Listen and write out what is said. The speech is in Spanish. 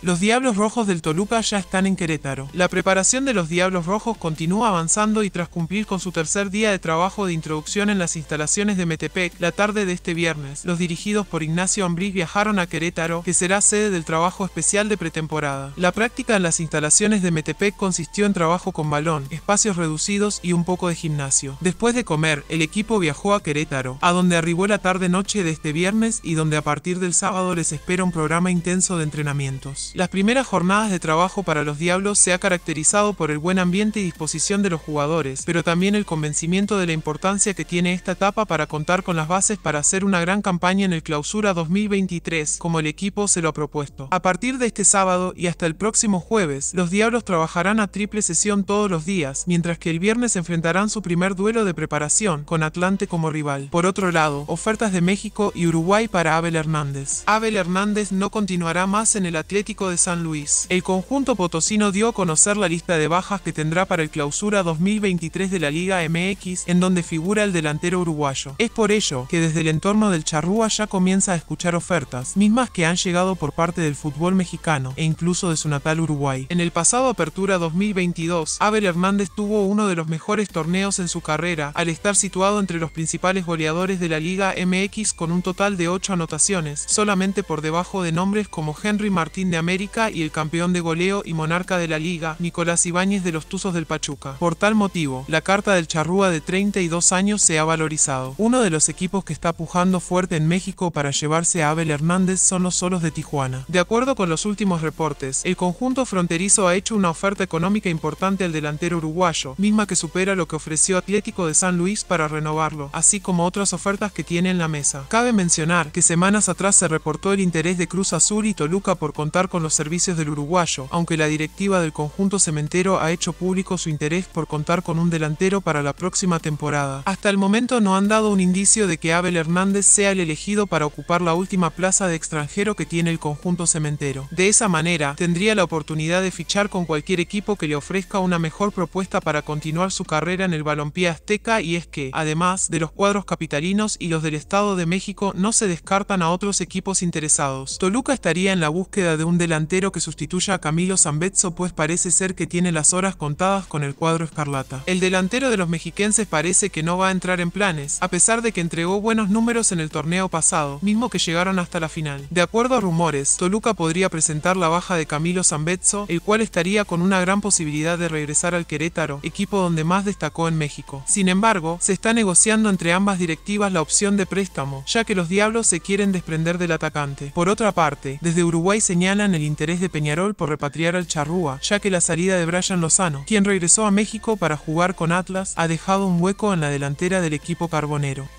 Los Diablos Rojos del Toluca ya están en Querétaro. La preparación de los Diablos Rojos continúa avanzando y tras cumplir con su tercer día de trabajo de introducción en las instalaciones de Metepec, la tarde de este viernes, los dirigidos por Ignacio Ambriz viajaron a Querétaro, que será sede del trabajo especial de pretemporada. La práctica en las instalaciones de Metepec consistió en trabajo con balón, espacios reducidos y un poco de gimnasio. Después de comer, el equipo viajó a Querétaro, a donde arribó la tarde-noche de este viernes y donde a partir del sábado les espera un programa intenso de entrenamientos. Las primeras jornadas de trabajo para los Diablos se ha caracterizado por el buen ambiente y disposición de los jugadores, pero también el convencimiento de la importancia que tiene esta etapa para contar con las bases para hacer una gran campaña en el Clausura 2023, como el equipo se lo ha propuesto. A partir de este sábado y hasta el próximo jueves, los Diablos trabajarán a triple sesión todos los días, mientras que el viernes enfrentarán su primer duelo de preparación, con Atlante como rival. Por otro lado, ofertas de México y Uruguay para Abel Hernández. Abel Hernández no continuará más en el Atlético de San Luis. El conjunto potosino dio a conocer la lista de bajas que tendrá para el clausura 2023 de la Liga MX, en donde figura el delantero uruguayo. Es por ello que desde el entorno del Charrúa ya comienza a escuchar ofertas, mismas que han llegado por parte del fútbol mexicano e incluso de su natal Uruguay. En el pasado Apertura 2022, Abel Hernández tuvo uno de los mejores torneos en su carrera, al estar situado entre los principales goleadores de la Liga MX con un total de 8 anotaciones, solamente por debajo de nombres como Henry Martín de América América y el campeón de goleo y monarca de la liga, Nicolás Ibáñez de los Tuzos del Pachuca. Por tal motivo, la carta del Charrúa de 32 años se ha valorizado. Uno de los equipos que está pujando fuerte en México para llevarse a Abel Hernández son los Solos de Tijuana. De acuerdo con los últimos reportes, el conjunto fronterizo ha hecho una oferta económica importante al delantero uruguayo, misma que supera lo que ofreció Atlético de San Luis para renovarlo, así como otras ofertas que tiene en la mesa. Cabe mencionar que semanas atrás se reportó el interés de Cruz Azul y Toluca por contar con los servicios del uruguayo, aunque la directiva del conjunto cementero ha hecho público su interés por contar con un delantero para la próxima temporada. Hasta el momento no han dado un indicio de que Abel Hernández sea el elegido para ocupar la última plaza de extranjero que tiene el conjunto cementero. De esa manera, tendría la oportunidad de fichar con cualquier equipo que le ofrezca una mejor propuesta para continuar su carrera en el balompié azteca y es que, además de los cuadros capitalinos y los del Estado de México, no se descartan a otros equipos interesados. Toluca estaría en la búsqueda de un delantero delantero que sustituya a Camilo Zambetso pues parece ser que tiene las horas contadas con el cuadro escarlata. El delantero de los mexiquenses parece que no va a entrar en planes, a pesar de que entregó buenos números en el torneo pasado, mismo que llegaron hasta la final. De acuerdo a rumores, Toluca podría presentar la baja de Camilo Zambetso, el cual estaría con una gran posibilidad de regresar al Querétaro, equipo donde más destacó en México. Sin embargo, se está negociando entre ambas directivas la opción de préstamo, ya que los diablos se quieren desprender del atacante. Por otra parte, desde Uruguay señalan el el interés de Peñarol por repatriar al Charrúa, ya que la salida de Brian Lozano, quien regresó a México para jugar con Atlas, ha dejado un hueco en la delantera del equipo carbonero.